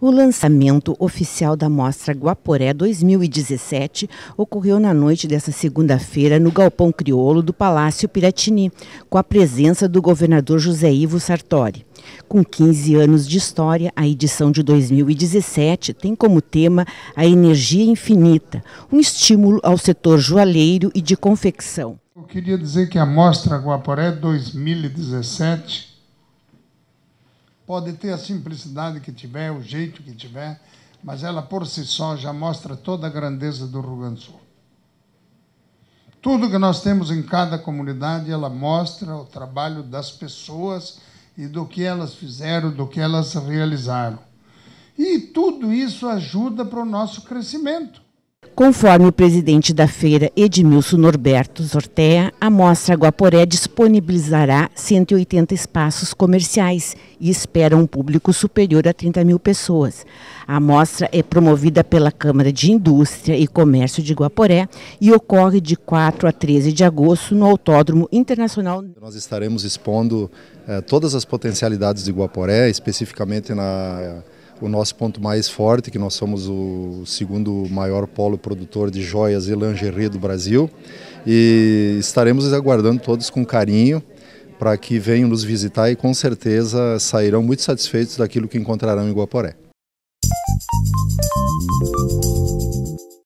O lançamento oficial da mostra Guaporé 2017 ocorreu na noite desta segunda-feira no Galpão Crioulo do Palácio Piratini, com a presença do governador José Ivo Sartori. Com 15 anos de história, a edição de 2017 tem como tema a energia infinita, um estímulo ao setor joalheiro e de confecção. Eu queria dizer que a mostra Guaporé 2017 Pode ter a simplicidade que tiver, o jeito que tiver, mas ela por si só já mostra toda a grandeza do Rio Grande do Sul. Tudo que nós temos em cada comunidade, ela mostra o trabalho das pessoas e do que elas fizeram, do que elas realizaram. E tudo isso ajuda para o nosso crescimento. Conforme o presidente da feira, Edmilson Norberto Zortea, a Mostra Guaporé disponibilizará 180 espaços comerciais e espera um público superior a 30 mil pessoas. A mostra é promovida pela Câmara de Indústria e Comércio de Guaporé e ocorre de 4 a 13 de agosto no Autódromo Internacional. Nós estaremos expondo eh, todas as potencialidades de Guaporé, especificamente na o nosso ponto mais forte, que nós somos o segundo maior polo produtor de joias e lingerie do Brasil. E estaremos aguardando todos com carinho para que venham nos visitar e com certeza sairão muito satisfeitos daquilo que encontrarão em Guaporé.